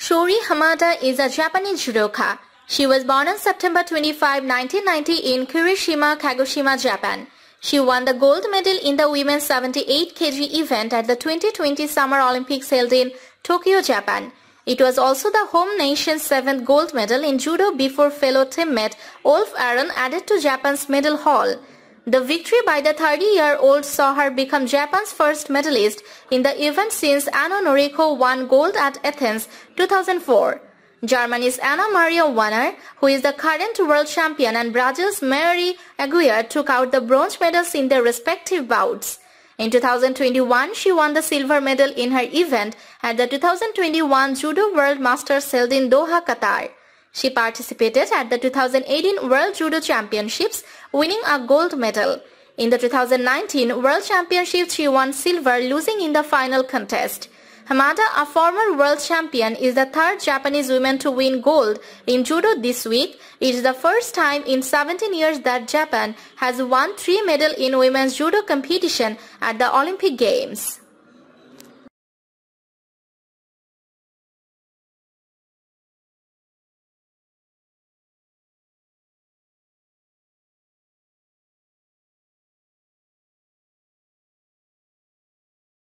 Shori Hamada is a Japanese judoka. She was born on September 25, 1990 in Kirishima, Kagoshima, Japan. She won the gold medal in the women's 78 kg event at the 2020 Summer Olympics held in Tokyo, Japan. It was also the home nation's seventh gold medal in judo before fellow teammate Wolf Aaron added to Japan's medal haul. The victory by the 30-year-old saw her become Japan's first medalist in the event since Anna Noriko won gold at Athens 2004. Germany's Anna Maria Wanner, who is the current world champion, and Brazil's Mary Aguirre took out the bronze medals in their respective bouts. In 2021, she won the silver medal in her event at the 2021 Judo World Masters held in Doha, Qatar. She participated at the 2018 World Judo Championships, winning a gold medal. In the 2019 World Championship, she won silver, losing in the final contest. Hamada, a former world champion, is the third Japanese woman to win gold in judo this week. It is the first time in 17 years that Japan has won three medals in women's judo competition at the Olympic Games.